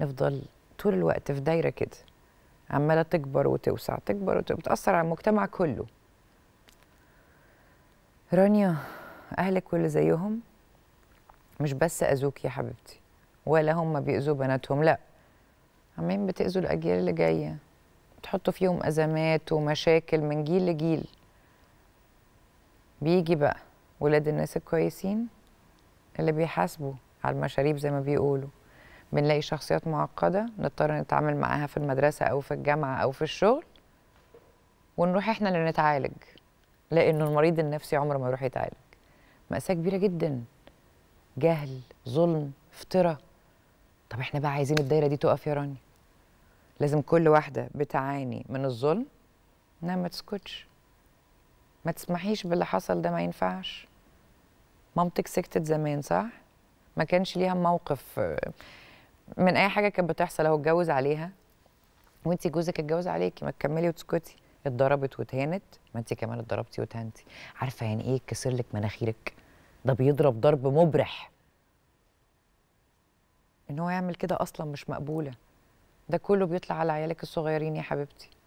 نفضل طول الوقت في دايره كده عماله تكبر وتوسع تكبر وتأثر على المجتمع كله رانيا اهلك واللي زيهم مش بس اذوك يا حبيبتي ولا هم بيأذوا بناتهم لا عمالين بتأذوا الاجيال اللي جايه بتحطوا فيهم ازمات ومشاكل من جيل لجيل بيجي بقى ولاد الناس الكويسين اللي بيحاسبوا على المشاريب زي ما بيقولوا بنلاقي شخصيات معقدة نضطر نتعامل معاها في المدرسة أو في الجامعة أو في الشغل ونروح إحنا اللي نتعالج لأنه المريض النفسي عمره ما يروح يتعالج مأساة كبيرة جدا جهل ظلم افتراء طب إحنا بقى عايزين الدايرة دي تقف يا رانيا لازم كل واحدة بتعاني من الظلم إنها ما تسكتش ما تسمحيش باللي حصل ده ما ينفعش مامتك سكتت زمان صح؟ ما كانش ليها موقف من اي حاجه كانت بتحصل اهو اتجوز عليها وانت جوزك اتجوز عليكي ما تكملي وتسكتي اتضربت وتهانت ما انت كمان اتضربتي وتهنتي عارفه يعني ايه كسر لك مناخيرك ده بيضرب ضرب مبرح ان هو يعمل كده اصلا مش مقبوله ده كله بيطلع على عيالك الصغيرين يا حبيبتي